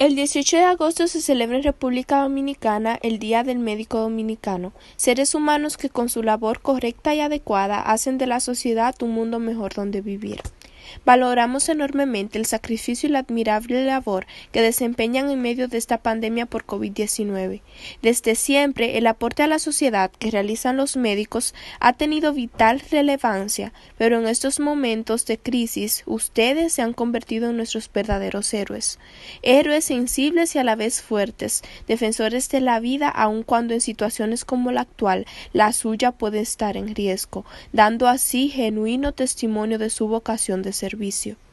El 18 de agosto se celebra en República Dominicana el Día del Médico Dominicano, seres humanos que con su labor correcta y adecuada hacen de la sociedad un mundo mejor donde vivir. Valoramos enormemente el sacrificio y la admirable labor que desempeñan en medio de esta pandemia por COVID-19. Desde siempre, el aporte a la sociedad que realizan los médicos ha tenido vital relevancia, pero en estos momentos de crisis, ustedes se han convertido en nuestros verdaderos héroes. Héroes sensibles y a la vez fuertes, defensores de la vida aun cuando en situaciones como la actual, la suya puede estar en riesgo, dando así genuino testimonio de su vocación de servicio.